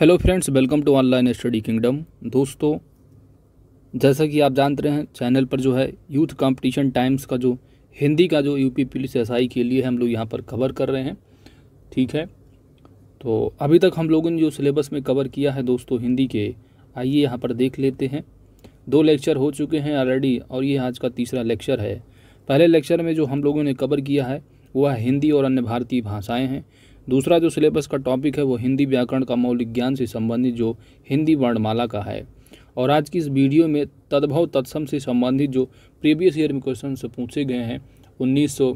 hello friends welcome to online study kingdom दोस्तों जैसा कि आप जानते रहे हैं चैनल पर जो है यूथ कंपटीशन टाइम्स का जो हिंदी का जो यूपी पुलिस एस के लिए हम लोग यहाँ पर कवर कर रहे हैं ठीक है तो अभी तक हम लोगों ने जो सिलेबस में कवर किया है दोस्तों हिंदी के आइए यहाँ पर देख लेते हैं दो लेक्चर हो चुके हैं ऑलरेडी और ये आज का तीसरा लेक्चर है पहले लेक्चर में जो हम लोगों ने कवर किया है वह हिंदी और अन्य भारतीय भाषाएँ हैं दूसरा जो सिलेबस का टॉपिक है वो हिंदी व्याकरण का मौलिक ज्ञान से संबंधित जो हिंदी वर्णमाला का है और आज की इस वीडियो में तद्भव तत्सम से संबंधित जो प्रीवियस ईयर में क्वेश्चन से पूछे गए हैं उन्नीस सौ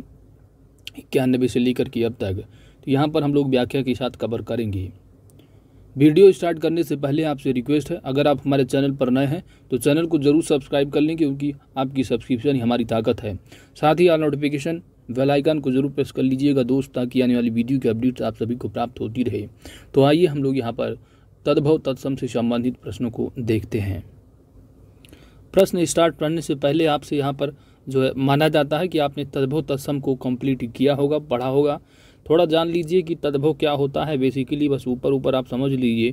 इक्यानबे से लेकर के अब तक तो यहाँ पर हम लोग व्याख्या के साथ कवर करेंगे वीडियो स्टार्ट करने से पहले आपसे रिक्वेस्ट है अगर आप हमारे चैनल पर नए हैं तो चैनल को ज़रूर सब्सक्राइब कर लें क्योंकि आपकी सब्सक्रिप्शन ही हमारी ताकत है साथ ही आल नोटिफिकेशन वेल आइकन को जरूर प्रेस कर लीजिएगा दोस्त ताकि आने वाली वीडियो की अपडेट्स आप सभी को प्राप्त होती रहे तो आइए हम लोग यहाँ पर तद्भव तत्सम से संबंधित प्रश्नों को देखते हैं प्रश्न स्टार्ट करने से पहले आपसे यहाँ पर जो है माना जाता है कि आपने तद्भव तत्सम को कंप्लीट किया होगा पढ़ा होगा थोड़ा जान लीजिए कि तद्भव क्या होता है बेसिकली बस ऊपर ऊपर आप समझ लीजिए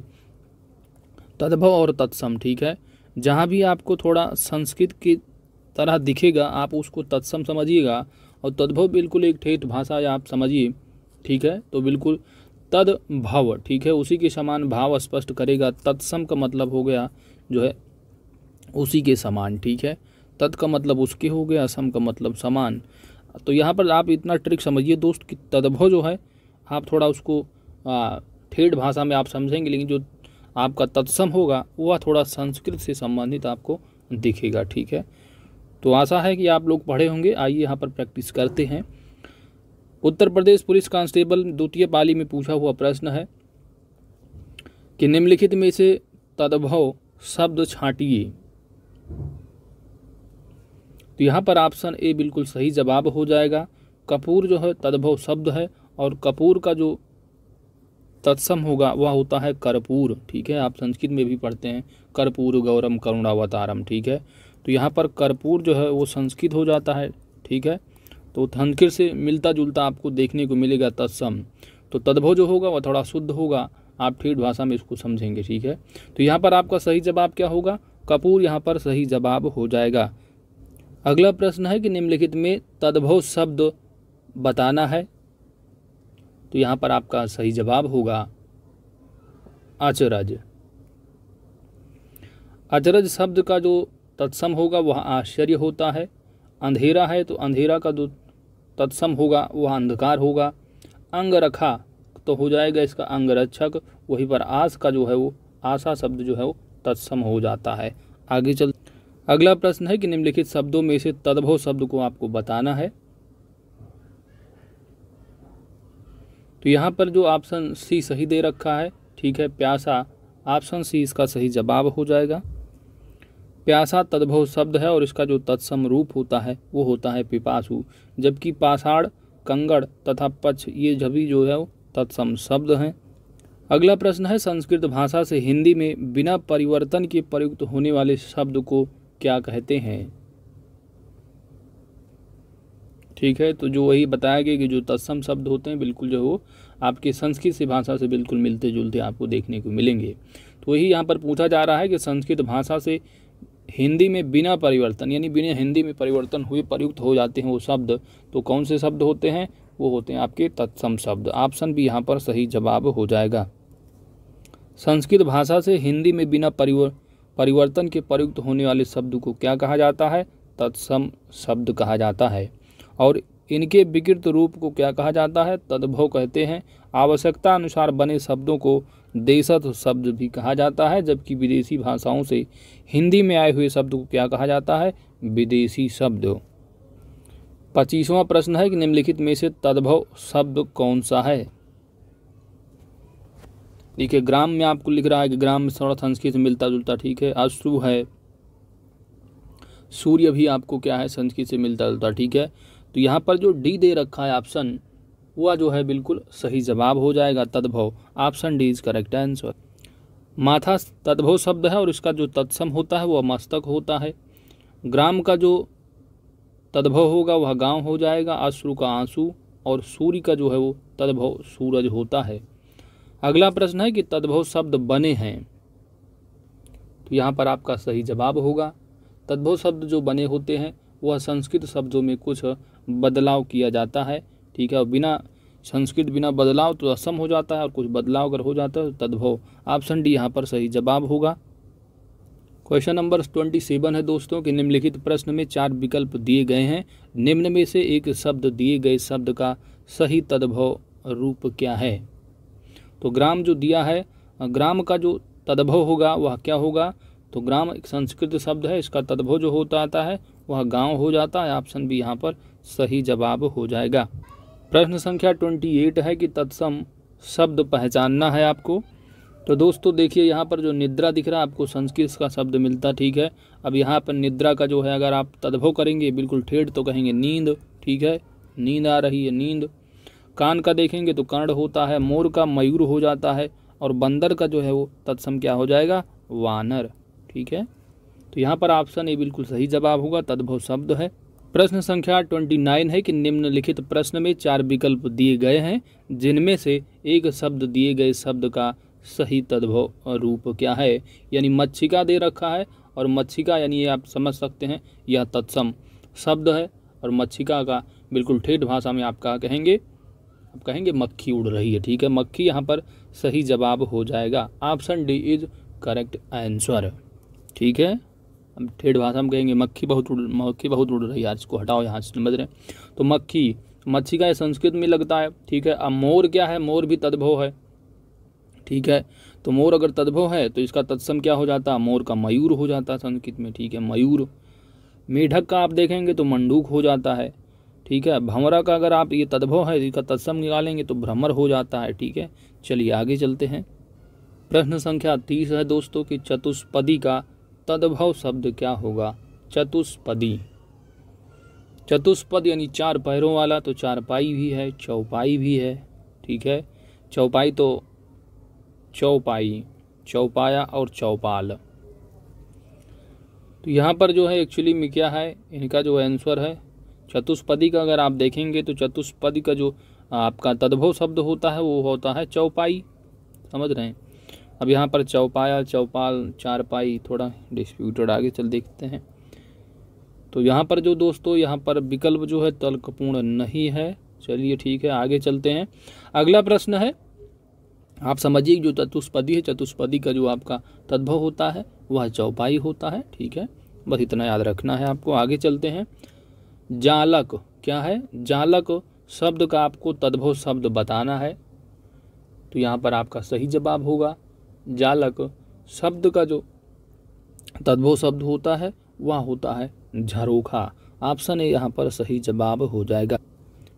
तद्भव और तत्सम ठीक है जहाँ भी आपको थोड़ा संस्कृत की तरह दिखेगा आप उसको तत्सम समझिएगा और तद्भव बिल्कुल एक ठेठ भाषा आप समझिए ठीक है तो बिल्कुल तद्भव ठीक है उसी के समान भाव स्पष्ट करेगा तत्सम का मतलब हो गया जो है उसी के समान ठीक है तद का मतलब उसके हो गया असम का मतलब समान तो यहाँ पर आप इतना ट्रिक समझिए दोस्त कि तद्भव जो है आप थोड़ा उसको ठेठ भाषा में आप समझेंगे लेकिन जो आपका तत्सम होगा वह थोड़ा संस्कृत से संबंधित आपको दिखेगा ठीक है तो आशा है कि आप लोग पढ़े होंगे आइए यहाँ पर प्रैक्टिस करते हैं उत्तर प्रदेश पुलिस कांस्टेबल द्वितीय पाली में पूछा हुआ प्रश्न है कि निम्नलिखित में से तद्भव शब्द छाटिए तो यहाँ पर ऑप्शन ए बिल्कुल सही जवाब हो जाएगा कपूर जो है तद्भव शब्द है और कपूर का जो तत्सम होगा वह होता है कर्पूर ठीक है आप संस्कृत में भी पढ़ते हैं कर्पूर गौरम करुणावतारम ठीक है तो यहाँ पर कर्पूर जो है वो संस्कृत हो जाता है ठीक है तो धनखिर से मिलता जुलता आपको देखने को मिलेगा तत्सम तो तद्भव जो होगा वह थोड़ा शुद्ध होगा आप ठेठ भाषा में इसको समझेंगे ठीक है तो यहाँ पर आपका सही जवाब क्या होगा कपूर यहाँ पर सही जवाब हो जाएगा अगला प्रश्न है कि निम्नलिखित में तद्भव शब्द बताना है तो यहाँ पर आपका सही जवाब होगा अचरज अचरज शब्द का जो तत्सम होगा वह आश्चर्य होता है अंधेरा है तो अंधेरा का जो तत्सम होगा वह अंधकार होगा अंग रखा तो हो जाएगा इसका अंग रक्षक वहीं पर आस का जो है वो आशा शब्द जो है वो तत्सम हो जाता है आगे चल अगला प्रश्न है कि निम्नलिखित शब्दों में से तद्भव शब्द को आपको बताना है तो यहाँ पर जो ऑप्शन सी सही दे रखा है ठीक है प्यासा ऑप्शन सी इसका सही जवाब हो जाएगा प्यासा तद्भव शब्द है और इसका जो तत्सम रूप होता है वो होता है पिपासु जबकि पाषाण कंगड़ तथा पक्ष ये सभी जो है वो तत्सम शब्द हैं अगला प्रश्न है संस्कृत भाषा से हिंदी में बिना परिवर्तन के प्रयुक्त होने वाले शब्द को क्या कहते हैं ठीक है तो जो वही बताया गया कि जो तत्सम शब्द होते हैं बिल्कुल जो वो आपके संस्कृत से भाषा से बिल्कुल मिलते जुलते आपको देखने को मिलेंगे तो वही यहाँ पर पूछा जा रहा है कि संस्कृत भाषा से हिंदी में बिना परिवर्तन यानी बिना हिंदी में परिवर्तन हुए प्रयुक्त हो जाते हैं वो शब्द तो कौन से शब्द होते हैं वो होते हैं आपके तत्सम शब्द ऑप्शन भी यहाँ पर सही जवाब हो जाएगा संस्कृत भाषा से हिंदी में बिना परिवर्तन के प्रयुक्त होने वाले शब्द को क्या कहा जाता है तत्सम शब्द कहा जाता है और इनके विकृत रूप को क्या कहा जाता है तद्भव कहते हैं आवश्यकता अनुसार बने शब्दों को देशत शब्द भी कहा जाता है जबकि विदेशी भाषाओं से हिंदी में आए हुए शब्द को क्या कहा जाता है विदेशी शब्द पच्चीसवां प्रश्न है कि निम्नलिखित में से तद्भव शब्द कौन सा है देखिए ग्राम में आपको लिख रहा है कि ग्राम में थोड़ा संस्कृत मिलता जुलता ठीक है अश्रु है सूर्य भी आपको क्या है संस्कृत से मिलता जुलता ठीक है तो यहाँ पर जो डी दे रखा है ऑप्शन वह जो है बिल्कुल सही जवाब हो जाएगा तद्भव option D is correct answer माथा तद्भव शब्द है और इसका जो तत्सम होता है वह मस्तक होता है ग्राम का जो तद्भव होगा वह गांव हो जाएगा अश्रु का आंसू और सूर्य का जो है वो तद्भव सूरज होता है अगला प्रश्न है कि तद्भव शब्द बने हैं तो यहाँ पर आपका सही जवाब होगा तद्भव शब्द जो बने होते हैं वह संस्कृत शब्दों में कुछ बदलाव किया जाता है ठीक है बिना संस्कृत बिना बदलाव तो असम हो जाता है और कुछ बदलाव अगर हो जाता है तो तद्भव ऑप्शन डी यहाँ पर सही जवाब होगा क्वेश्चन नंबर ट्वेंटी सेवन है दोस्तों कि निम्नलिखित प्रश्न में चार विकल्प दिए गए हैं निम्न में से एक शब्द दिए गए शब्द का सही तद्भव रूप क्या है तो ग्राम जो दिया है ग्राम का जो तद्भव होगा वह क्या होगा तो ग्राम एक संस्कृत शब्द है इसका तद्भव जो होता आता है वह गाँव हो जाता है ऑप्शन भी यहाँ पर सही जवाब हो जाएगा प्रश्न संख्या ट्वेंटी एट है कि तत्सम शब्द पहचानना है आपको तो दोस्तों देखिए यहाँ पर जो निद्रा दिख रहा है आपको संस्कृत का शब्द मिलता ठीक है अब यहाँ पर निद्रा का जो है अगर आप तद्भव करेंगे बिल्कुल ठेठ तो कहेंगे नींद ठीक है नींद आ रही है नींद कान का देखेंगे तो कर्ण होता है मोर का मयूर हो जाता है और बंदर का जो है वो तत्सम क्या हो जाएगा वानर ठीक है तो यहाँ पर ऑप्शन ये बिल्कुल सही जवाब होगा तद्भव शब्द है प्रश्न संख्या 29 है कि निम्नलिखित प्रश्न में चार विकल्प दिए गए हैं जिनमें से एक शब्द दिए गए शब्द का सही तद्भव रूप क्या है यानी मच्छिका दे रखा है और मच्छिका यानी ये आप समझ सकते हैं यह तत्सम शब्द है और मच्छिका का बिल्कुल ठेठ भाषा में आप क्या कहेंगे आप कहेंगे मक्खी उड़ रही है ठीक है मक्खी यहाँ पर सही जवाब हो जाएगा option D is correct answer ठीक है हम ठेठ भाषा में कहेंगे मक्खी बहुत उड़ मक्खी बहुत उड़ रही है आज इसको हटाओ यहाँ से समझ रहे हैं तो मक्खी मच्छी का संस्कृत में लगता है ठीक है अब मोर क्या है मोर भी तद्भव है ठीक है तो मोर अगर तद्भव है तो इसका तत्सम क्या हो जाता है मोर का मयूर हो जाता है संस्कृत में ठीक है मयूर मेढक का आप देखेंगे तो मंडूक हो जाता है ठीक है भंवरा का अगर आप ये तद्भव है इसका तत्सम निकालेंगे तो भ्रमर हो जाता है ठीक है चलिए आगे चलते हैं प्रश्न संख्या तीस है दोस्तों कि चतुष्पदी का तद्भव शब्द क्या होगा चतुष्पदी चतुष्पद यानी चार पैरों वाला तो चारपाई भी है चौपाई भी है ठीक है चौपाई तो चौपाई चौपाया और चौपाल तो यहाँ पर जो है एक्चुअली में क्या है इनका जो आंसर है चतुष्पदी का अगर आप देखेंगे तो चतुष्पदी का जो आपका तद्भव शब्द होता है वो होता है चौपाई समझ रहे हैं अब यहाँ पर चौपाया चौपाल चारपाई थोड़ा डिस्प्यूटेड आगे चल देखते हैं तो यहाँ पर जो दोस्तों यहाँ पर विकल्प जो है तर्कपूर्ण नहीं है चलिए ठीक है आगे चलते हैं अगला प्रश्न है आप समझिए जो चतुष्पदी है चतुष्पदी का जो आपका तद्भव होता है वह चौपाई होता है ठीक है बस इतना याद रखना है आपको आगे चलते हैं जालक क्या है जालक शब्द का आपको तद्भव शब्द बताना है तो यहाँ पर आपका सही जवाब होगा जालक शब्द का जो तद्भव शब्द होता है वह होता है झरोखा ऑप्शन ए यहाँ पर सही जवाब हो जाएगा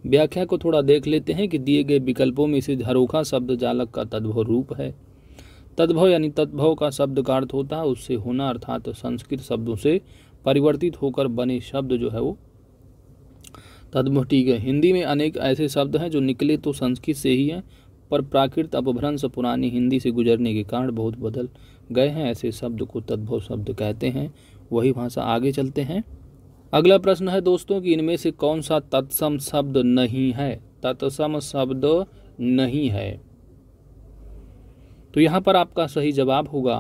व्याख्या को थोड़ा देख लेते हैं कि दिए गए विकल्पों में से झरोखा शब्द जालक का तद्भव रूप है तद्भव यानी तद्भव का शब्द का अर्थ होता है उससे होना अर्थात तो संस्कृत शब्दों से परिवर्तित होकर बने शब्द जो है वो तद्भव ठीक है हिंदी में अनेक ऐसे शब्द हैं जो निकले तो संस्कृत से ही हैं पर प्राकृत अपभ्रंश पुरानी हिंदी से गुजरने के कारण बहुत बदल गए हैं ऐसे शब्द को तद्भव शब्द कहते हैं वही भाषा आगे चलते हैं अगला प्रश्न है दोस्तों कि इनमें से कौन सा तत्सम शब्द नहीं है तत्सम शब्द नहीं है तो यहाँ पर आपका सही जवाब होगा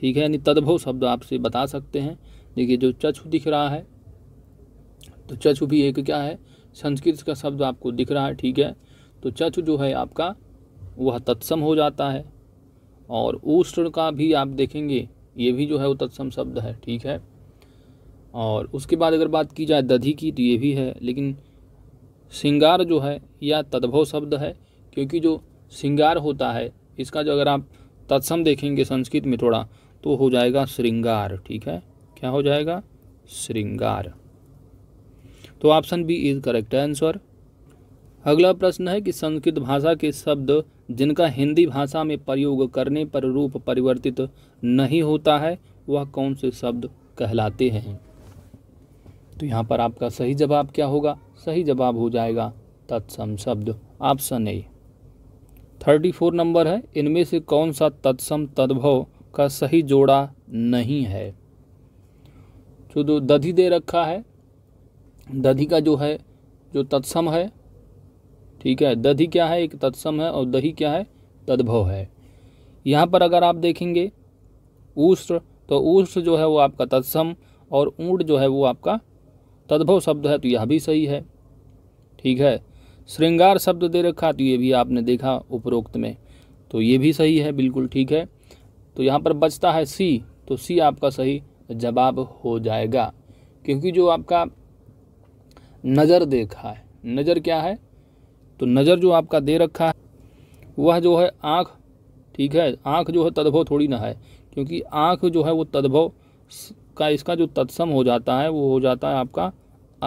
ठीक है यानी तद्भव शब्द आपसे बता सकते हैं देखिए जो चछु दिख रहा है तो चछु भी एक क्या है संस्कृत का शब्द आपको दिख रहा है ठीक है तो चच जो है आपका वह तत्सम हो जाता है और ऊष्ण का भी आप देखेंगे ये भी जो है वो तत्सम शब्द है ठीक है और उसके बाद अगर बात की जाए दधी की तो ये भी है लेकिन श्रृंगार जो है या तद्भव शब्द है क्योंकि जो श्रृंगार होता है इसका जो अगर आप तत्सम देखेंगे संस्कृत में थोड़ा तो हो जाएगा श्रृंगार ठीक है क्या हो जाएगा श्रृंगार तो option B is correct answer अगला प्रश्न है कि संस्कृत भाषा के शब्द जिनका हिंदी भाषा में प्रयोग करने पर रूप परिवर्तित नहीं होता है वह कौन से शब्द कहलाते हैं तो यहाँ पर आपका सही जवाब क्या होगा सही जवाब हो जाएगा तत्सम शब्द option A thirty four number है इनमें से कौन सा तत्सम तद्भव का सही जोड़ा नहीं है तो जो दधि दे रखा है दधी का जो है जो तत्सम है ठीक है दधि क्या है एक तत्सम है और दही क्या है तद्भव है यहाँ पर अगर आप देखेंगे ऊष्ट तो ऊष्ट जो है वो आपका तत्सम और ऊट जो है वो आपका तद्भव शब्द है तो यह भी सही है ठीक है श्रृंगार शब्द दे रखा तो ये भी आपने देखा उपरोक्त में तो ये भी सही है बिल्कुल ठीक है तो यहाँ पर बचता है सी तो सी आपका सही जवाब हो जाएगा क्योंकि जो आपका नज़र देखा है नज़र क्या है तो नज़र जो आपका दे रखा है वह जो है आँख ठीक है आँख जो है तद्भव थोड़ी ना है क्योंकि आँख जो है वो तद्भव का इसका जो तत्सम हो जाता है वो हो जाता है आपका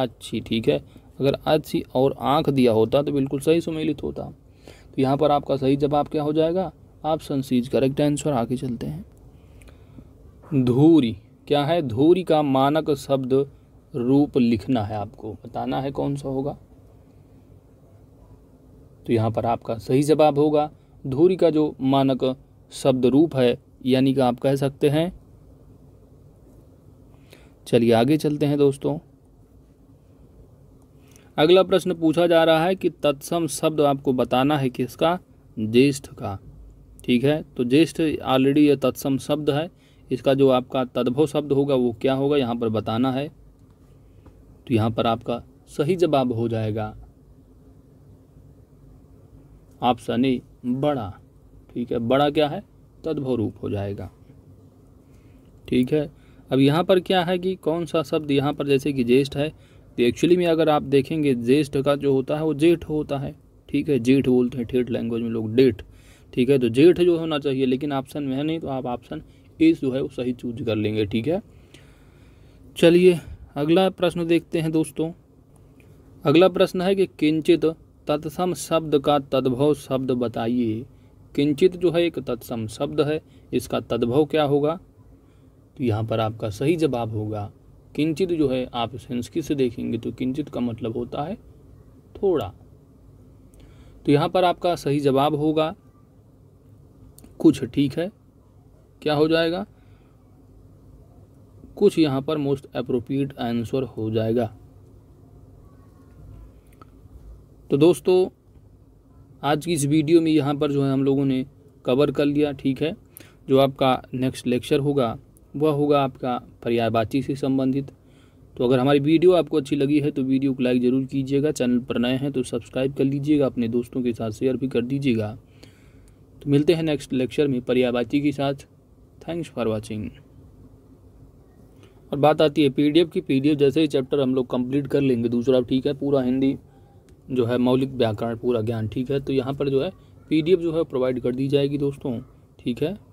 अच्छी ठीक है अगर अच्छी और आँख दिया होता तो बिल्कुल सही सुमेलित होता तो यहाँ पर आपका सही जवाब क्या हो जाएगा आप संसीज करेक्ट आंसर आगे चलते हैं धूरी क्या है धूरी का मानक शब्द रूप लिखना है आपको बताना है कौन सा होगा तो यहाँ पर आपका सही जवाब होगा धूरी का जो मानक शब्द रूप है यानी कि आप कह सकते हैं चलिए आगे चलते हैं दोस्तों अगला प्रश्न पूछा जा रहा है कि तत्सम शब्द आपको बताना है किसका ज्येष्ठ का ठीक है तो ज्येष्ठ ऑलरेडी यह तत्सम शब्द है इसका जो आपका तद्भव शब्द होगा वो क्या होगा यहाँ पर बताना है तो यहाँ पर आपका सही जवाब हो जाएगा ऑप्शन ए बड़ा ठीक है बड़ा क्या है तद्भव रूप हो जाएगा ठीक है अब यहाँ पर क्या है कि कौन सा शब्द यहाँ पर जैसे कि ज्येष्ठ है तो एक्चुअली में अगर आप देखेंगे ज्येष्ठ का जो होता है वो जेठ होता है ठीक है जेठ बोलते हैं ठेठ लैंग्वेज में लोग डेठ ठीक है तो जेठ जो होना चाहिए लेकिन ऑप्शन में है नहीं तो आप ऑप्शन ए जो है वो सही चूज कर लेंगे ठीक है चलिए अगला प्रश्न देखते हैं दोस्तों अगला प्रश्न है कि किंचित तत्सम शब्द का तद्भव शब्द बताइए किंचित जो है एक तत्सम शब्द है इसका तद्भव क्या होगा तो यहाँ पर आपका सही जवाब होगा किंचित जो है आप संस्कृत से देखेंगे तो किंचित का मतलब होता है थोड़ा तो यहाँ पर आपका सही जवाब होगा कुछ ठीक है क्या हो जाएगा कुछ यहाँ पर मोस्ट अप्रोप्रिएट आंसर हो जाएगा तो दोस्तों आज की इस वीडियो में यहाँ पर जो है हम लोगों ने कवर कर लिया ठीक है जो आपका नेक्स्ट लेक्चर होगा वह होगा आपका पर्यायवाची से संबंधित तो अगर हमारी वीडियो आपको अच्छी लगी है तो वीडियो को लाइक ज़रूर कीजिएगा चैनल पर नए हैं तो सब्सक्राइब कर लीजिएगा अपने दोस्तों के साथ शेयर भी कर दीजिएगा तो मिलते हैं नेक्स्ट लेक्चर में पर्यायवाची के साथ थैंक्स फॉर वॉचिंग और बात आती है पीडीएफ की पीडीएफ जैसे ही चैप्टर हम लोग कंप्लीट कर लेंगे दूसरा ठीक है पूरा हिंदी जो है मौलिक व्याकरण पूरा ज्ञान ठीक है तो यहाँ पर जो है पीडीएफ जो है प्रोवाइड कर दी जाएगी दोस्तों ठीक है